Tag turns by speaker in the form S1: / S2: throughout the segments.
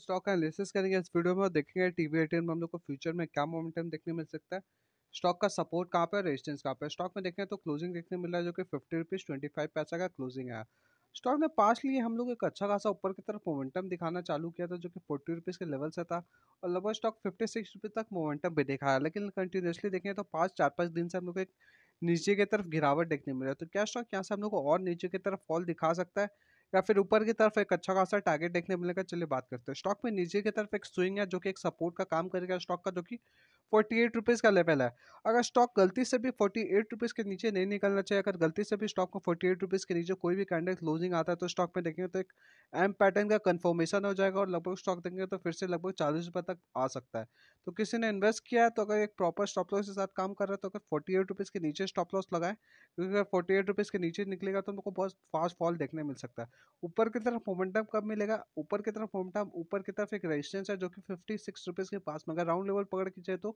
S1: stock का analysis करेंगे इस वीडियो में देखेंगे टीवी एटीन में हम लोग को फ्यूचर में क्या मोमेंटम देखने मिल सकता है स्टॉक का सपोर्ट कहाँ पर रेजिस्टेंस कहाँ पर स्टॉक में देखें तो क्लोजिंग देखने मिल रहा है जो कि फिफ्टी रुपीज़ ट्वेंटी फाइव पैसा का क्लोजिंग है स्टॉक ने पास लिए हम लोग एक अच्छा खासा ऊपर की तरफ मोमेंटम दिखाना चालू किया था जो कि फोर्टी रुपीज़ के लेवल से था और लगभग स्टॉक फिफ्टी सिक्स रुपीज़ तक मोमेंटम भी देखा है लेकिन कंटिन्यूसली देखें तो पाँच चार पाँच दिन से हम लोग एक नीचे की तरफ गिरावट देखने मिल रहा है तो क्या स्टॉक यहाँ से हम लोग को और नीचे की तरफ फॉल दिखा सकता है या फिर ऊपर की तरफ एक अच्छा खासा टारगेट देखने मिलेगा चलिए बात करते हैं स्टॉक में नीचे की तरफ एक स्विंग है जो कि एक सपोर्ट का काम करेगा स्टॉक का जो कि फोर्टी एट रुपीज़ का लेवल है अगर स्टॉक गलती से भी फोर्टी एट रुपीज़ के नीचे नहीं निकलना चाहिए अगर गलती से भी स्टॉक को फोर्टी एट रुपीज़ के नीचे कोई भी कैंडल क्लोजिंग आता है तो स्टॉक में देखेंगे तो एक एम पैटर्न का कन्फर्मेशन हो जाएगा और लगभग स्टॉक देखेंगे तो फिर से लगभग चालीस रुपये तक आ सकता है तो किसी ने इन्वेस्ट किया है तो अगर एक प्रॉपर स्टॉप लॉस के साथ काम कर रहा है तो अगर फोर्टी एट रुपीज़ के नीचे स्टॉप लॉस लगाएं क्योंकि अगर फोर्टी एट रुपीज़ के नीचे निकलेगा तो हमको बहुत फास्ट फॉल देखने मिल सकता है ऊपर की तरफ मोमेंटम कब मिलेगा ऊपर की तरफ मोमेंटम ऊपर की तरफ एक रेजिस्टेंस है जो कि फिफ्टी सिक्स रुपीज़ के पास में अगर राउंड लेवल पकड़ के जाए तो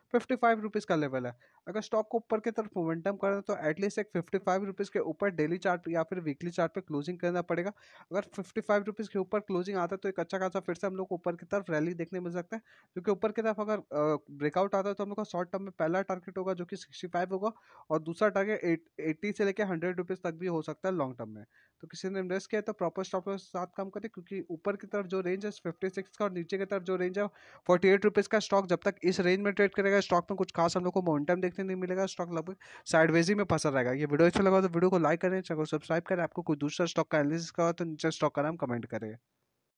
S1: फिफ्टी फाइव रुपीज़ का लेवल है अगर स्टॉक को ऊपर की तरफ मोमेंटम करना तो एटलीस्ट एक फिफ्टी फाइव रुपीज़ के ऊपर डेली चार्ट या फिर वीकली चार्ट पे क्लोजिंग करना पड़ेगा अगर फिफ्टी फाइव रुपीज़ के ऊपर क्लोजिंग आता है तो एक अच्छा खासा फिर से हम लोग को ऊपर की तरफ रैली देखने मिल सकता है क्योंकि ऊपर की तरफ अगर ब्रेकआउट आता है तो हम लोग का शॉर्ट टर्म में पहला टारगेट होगा जो कि सिक्सटी फाइव होगा और दूसरा टारगेट एट्टी से लेकर हंड्रेड रुपीज़ तक भी हो सकता है लॉन्ग टर्म में तो किसी ने इन्वेस्ट किया तो प्रॉपर स्टॉप के साथ काम करें क्योंकि ऊपर की तरफ जो रेंज है फिफ्टी सिक्स का और नीचे की तरफ जो रेंज है फोर्टी एट रुपीज़ का स्टॉक जब तक इस रेंज में ट्रेड करेगा स्टॉक में कुछ खास हम लोग को मोमेंटम देखने नहीं मिलेगा स्टॉक लगभग साइडवेज ही में फंसा रहेगा ये वीडियो अच्छा लगा तो वीडियो को लाइक करें चैनल को सब्सक्राइब करें आपको कोई दूसरा स्टॉक का एनालिसिस का तो नीचे स्टॉक का नाम कमेंट करें